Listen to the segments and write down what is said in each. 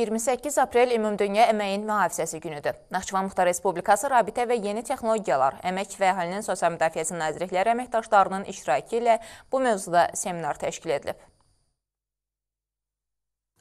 28 aprel Ümumdünya Əməyin Mühafizəsi günüdür. Naxçıvan Muxtar Respublikası Rabitə və Yeni Texnologiyalar, Əmək və Əhalinin Sosial Müdafiəsi Nazirlikləri əməkdaşlarının iştirakı ilə bu mövzuda seminar təşkil edilib.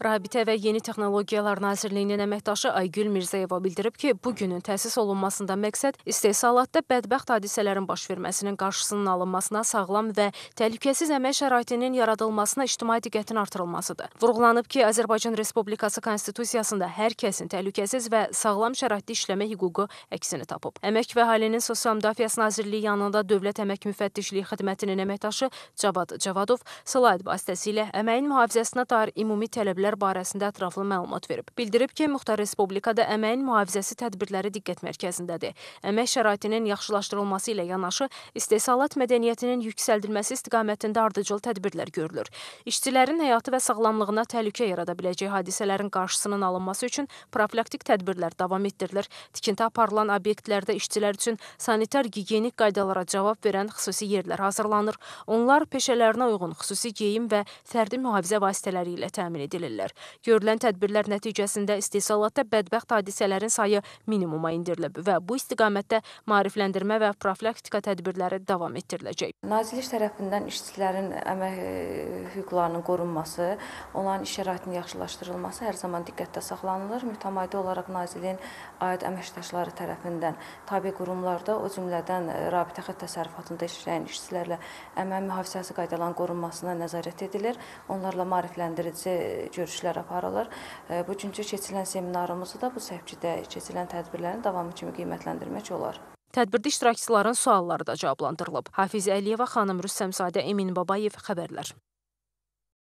Rabitə və Yeni Texnologiyalar Nazirliyinin əməkdaşı Aygül Mirzəyeva bildirib ki, bu günün təsis olunmasında məqsəd istehsalatda bədbəxt hadisələrin baş verməsinin qarşısının alınmasına, sağlam və təhlükəsiz əmək şəraitinin yaradılmasına ictimai diqqətin artırılmasıdır. Vurğulanıb ki, Azərbaycan Respublikası Konstitusiyasında hər kəsin təhlükəsiz və sağlam şəraitdə işləmə hüququ əksini tapıb. Əmək və Əhalinin Sosial Müdafiəsi Nazirliyi yanında Dövlət Əmək Müfəttişliyi Xidmətinin əməkdaşı Cavad Cavadov slayd vasitəsilə əməyin mühafizəsinə dair ümumi tələblər tədbirlər barəsində ətraflı məlumat verib. Bildirib ki, müxtar respublikada əməyin mühafizəsi tədbirləri diqqət mərkəzindədir. Əmək şəraitinin yaxşılaşdırılması ilə yanaşı istehsalat mədəniyyətinin yüksəldilməsi istiqamətində ardıcıl tədbirlər görülür. İşçilərin həyatı və sağlamlığına təhlükə yarada biləcək hadisələrin qarşısının alınması üçün profilaktik tədbirlər davam etdirilir. Tikinti aparılan obyektlərdə işçilər üçün sanitar gigiyenik qaydalara cavab verən xüsusi yerlər hazırlanır. Onlar peşələrinə uyğun xüsusi geyim və fərdi mühafizə vasitələri ilə təmin edilir bilmirlər. Görülən tədbirlər nəticəsində istehsalatda bədbəxt hadisələrin sayı minimuma endirilib və bu istiqamətdə maarifləndirmə və profilaktika tədbirləri davam etdiriləcək. Nazirlik tərəfindən işçilərin əmək e, hüquqlarının qorunması, onların iş şəraitinin yaxşılaşdırılması hər zaman diqqətdə saxlanılır. Mütəmadi olaraq Nazirliyin aid əməkdaşları tərəfindən tabe qurumlarda, o cümlədən e, rabitə xətt təsərrüfatında işləyən işçilərlə əmək mühafizəsi qaydalarının qorunmasına nəzarət edilir. Onlarla maarifləndirici görüşlər e, görüşlər aparılır. E, bu günkü keçirilən seminarımızı da bu səhvçidə keçirilən tədbirlərin davamı kimi qiymətləndirmək olar. Tədbirdə iştirakçıların sualları da cavablandırılıb. Hafiz Əliyeva xanım Rüstəmzadə Emin Babayev xəbərlər.